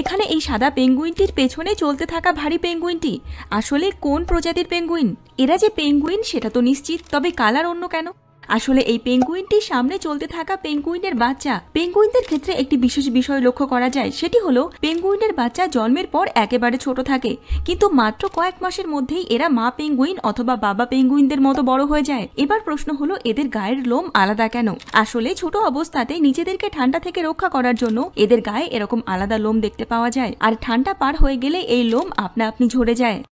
এখানে এই সাদা পেঙ্গুইনটির পেছনে চলতে থাকা ভারী পেঙ্গুইনটি আসলে কোন প্রজাতির পেঙ্গুইন এরা যে পেঙ্গুইন সেটা তো নিশ্চিত তবে কালার অন্য কেন আসলে এই পেঙ্গুইনটির সামনে চলতে থাকা পেঙ্গুইনের বাচ্চা পেঙ্গুইনদের ক্ষেত্রে একটি বিশেষ বিষয় লক্ষ্য করা যায় সেটি হলো পেঙ্গুইনের বাচ্চা জন্মের পর একেবারে ছোট থাকে কিন্তু মাত্র কয়েক মাসের মধ্যেই এরা মা পেঙ্গুইন অথবা বাবা পেঙ্গুইনদের মতো বড় হয়ে যায় এবার প্রশ্ন হলো এদের গায়ের লোম আলাদা কেন আসলে ছোট অবস্থাতে নিজেদেরকে ঠান্ডা থেকে রক্ষা করার জন্য এদের গায়ে এরকম আলাদা লোম দেখতে পাওয়া যায় আর ঠান্ডা পার হয়ে গেলে এই লোম আপনা আপনি ঝরে যায়